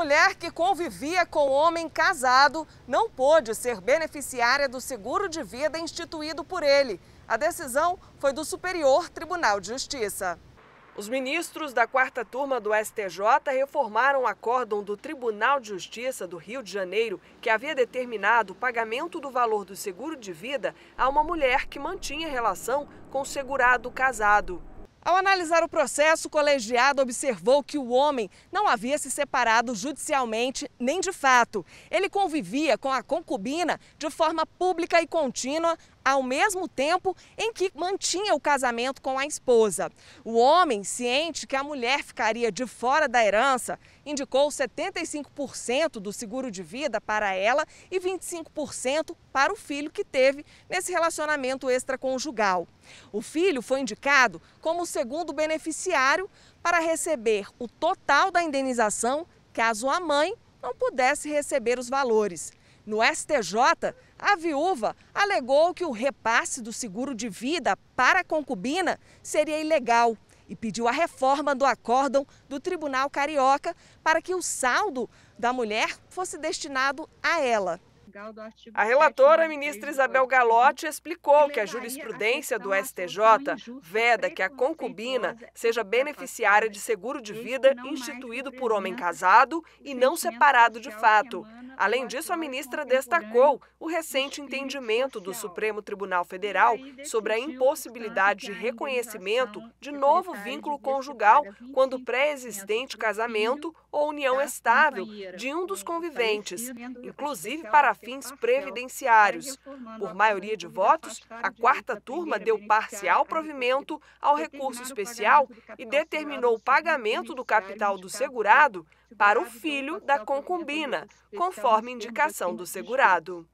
Mulher que convivia com homem casado não pôde ser beneficiária do seguro de vida instituído por ele. A decisão foi do Superior Tribunal de Justiça. Os ministros da quarta turma do STJ reformaram o acórdão do Tribunal de Justiça do Rio de Janeiro, que havia determinado o pagamento do valor do seguro de vida a uma mulher que mantinha relação com o segurado casado. Ao analisar o processo, o colegiado observou que o homem não havia se separado judicialmente nem de fato. Ele convivia com a concubina de forma pública e contínua ao mesmo tempo em que mantinha o casamento com a esposa. O homem, ciente que a mulher ficaria de fora da herança, indicou 75% do seguro de vida para ela e 25% para o filho que teve nesse relacionamento extraconjugal. O filho foi indicado como o segundo beneficiário para receber o total da indenização caso a mãe não pudesse receber os valores. No STJ, a viúva alegou que o repasse do seguro de vida para a concubina seria ilegal e pediu a reforma do acórdão do Tribunal Carioca para que o saldo da mulher fosse destinado a ela. A relatora, a ministra Isabel Galotti, explicou que a jurisprudência do STJ veda que a concubina seja beneficiária de seguro de vida instituído por homem casado e não separado de fato. Além disso, a ministra destacou o recente entendimento do Supremo Tribunal Federal sobre a impossibilidade de reconhecimento de novo vínculo conjugal quando pré-existente casamento ou união estável de um dos conviventes, inclusive para fins previdenciários. Por maioria de votos, a quarta turma deu parcial né, provimento ao recurso especial e determinou o pagamento do capital do segurado para o filho da concubina, conforme indicação do segurado.